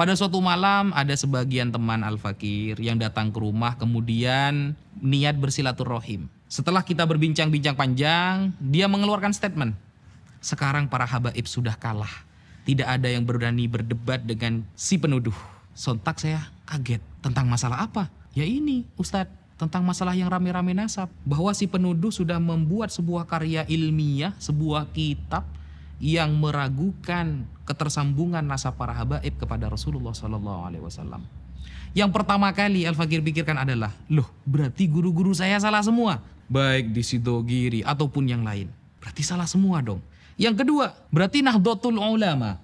Pada suatu malam ada sebagian teman Al-Fakir yang datang ke rumah kemudian niat bersilaturahim. Setelah kita berbincang-bincang panjang, dia mengeluarkan statement. Sekarang para habaib sudah kalah. Tidak ada yang berani berdebat dengan si penuduh. Sontak saya kaget. Tentang masalah apa? Ya ini, Ustadz. Tentang masalah yang rame-rame nasab. Bahwa si penuduh sudah membuat sebuah karya ilmiah, sebuah kitab yang meragukan ketersambungan nasab para habaib kepada Rasulullah Sallallahu Alaihi Wasallam. Yang pertama kali Al Fakir pikirkan adalah, loh berarti guru-guru saya salah semua, baik di Sidogiri ataupun yang lain. Berarti salah semua dong. Yang kedua, berarti Nahdlatul Ulama,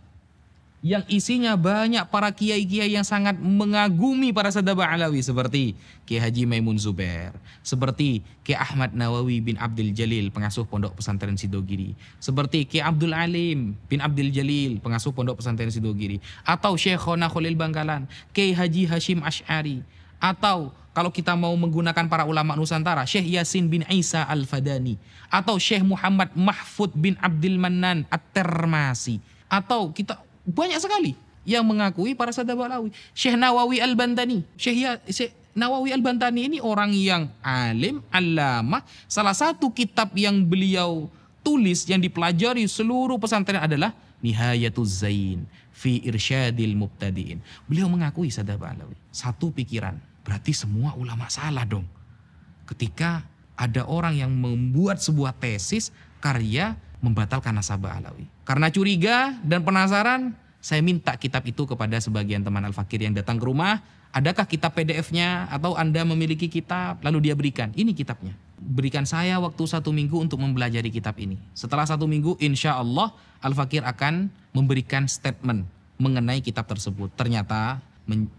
yang isinya banyak para kiai-kiai yang sangat mengagumi para sadaba alawi seperti Kiai Haji Maimun Zubair, seperti Kiai Ahmad Nawawi bin Abdul Jalil pengasuh Pondok Pesantren Sidogiri, seperti Kiai Abdul Alim bin Abdul Jalil pengasuh Pondok Pesantren Sidogiri atau Sheikh Khalil Bangkalan, Kiai Haji Hashim Ash'ari atau kalau kita mau menggunakan para ulama Nusantara, Syekh Yasin bin Isa Al-Fadani, atau Syekh Muhammad Mahfud bin Abdul Manan At-Termasi, atau kita banyak sekali yang mengakui para sahabat Alawi. Syekh Nawawi Al-Bantani. Syekh, ya, Syekh Nawawi Al-Bantani ini orang yang alim, alamah. Salah satu kitab yang beliau tulis yang dipelajari seluruh pesantren adalah Nihayatul Zain fi Irsyadil Mubtadiin. Beliau mengakui sahabat Alawi. Satu pikiran. Berarti semua ulama salah dong. Ketika ada orang yang membuat sebuah tesis, karya membatalkan nasabah Alawi. Karena curiga dan penasaran, saya minta kitab itu kepada sebagian teman Al-Fakir yang datang ke rumah. Adakah kitab PDF-nya atau Anda memiliki kitab? Lalu dia berikan, ini kitabnya. Berikan saya waktu satu minggu untuk mempelajari kitab ini. Setelah satu minggu, insya Allah Al-Fakir akan memberikan statement mengenai kitab tersebut. Ternyata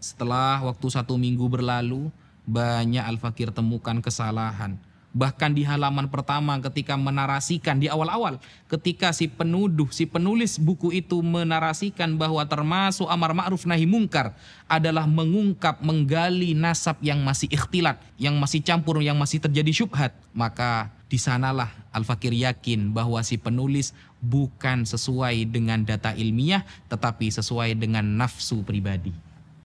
setelah waktu satu minggu berlalu, banyak Al-Fakir temukan kesalahan bahkan di halaman pertama ketika menarasikan di awal-awal ketika si penuduh si penulis buku itu menarasikan bahwa termasuk amar ma'ruf nahi mungkar adalah mengungkap menggali nasab yang masih ikhtilat yang masih campur yang masih terjadi syubhat maka di sanalah Al-Fakir yakin bahwa si penulis bukan sesuai dengan data ilmiah tetapi sesuai dengan nafsu pribadi